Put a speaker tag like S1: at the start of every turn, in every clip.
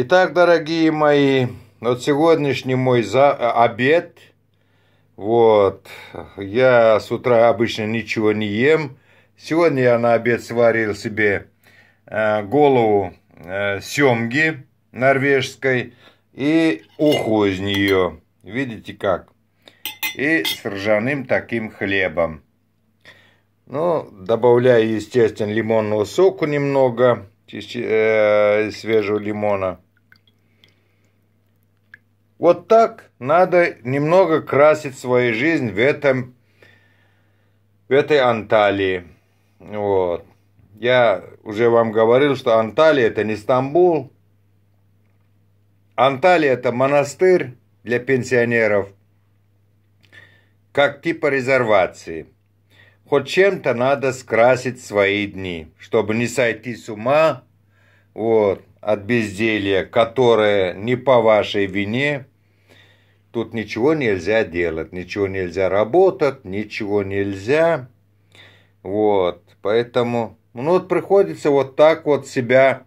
S1: Итак, дорогие мои, вот сегодняшний мой за... Э, обед. Вот, я с утра обычно ничего не ем. Сегодня я на обед сварил себе э, голову э, семги норвежской и уху из нее. Видите как? И с ржаным таким хлебом. Ну, добавляю, естественно, лимонного соку немного, э, свежего лимона. Вот так надо немного красить свою жизнь в этом, в этой Анталии. Вот. Я уже вам говорил, что Анталия это не Стамбул. Анталия это монастырь для пенсионеров, как типа резервации. Хоть чем-то надо скрасить свои дни, чтобы не сойти с ума вот, от безделья, которое не по вашей вине, Тут ничего нельзя делать, ничего нельзя работать, ничего нельзя. Вот, поэтому, ну вот приходится вот так вот себя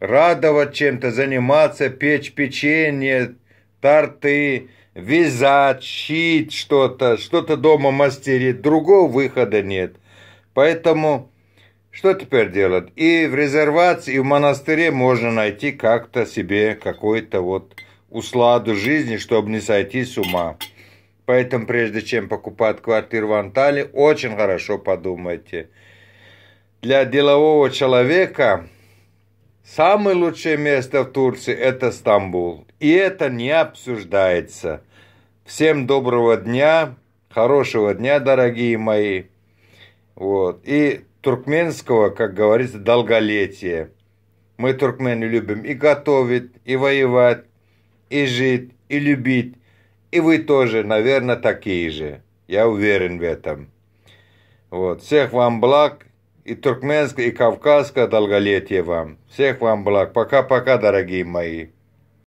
S1: радовать чем-то, заниматься, печь печенье, торты, вязать, шить что-то, что-то дома мастерить. Другого выхода нет. Поэтому что теперь делать? И в резервации, и в монастыре можно найти как-то себе какой-то вот усладу жизни, чтобы не сойти с ума. Поэтому, прежде чем покупать квартиру в Анталии, очень хорошо подумайте. Для делового человека самое лучшее место в Турции – это Стамбул. И это не обсуждается. Всем доброго дня, хорошего дня, дорогие мои. Вот. И туркменского, как говорится, долголетия. Мы туркмены любим и готовить, и воевать, и жить, и любить. И вы тоже, наверное, такие же. Я уверен в этом. Вот. Всех вам благ. И туркменское, и кавказское долголетие вам. Всех вам благ. Пока-пока, дорогие мои.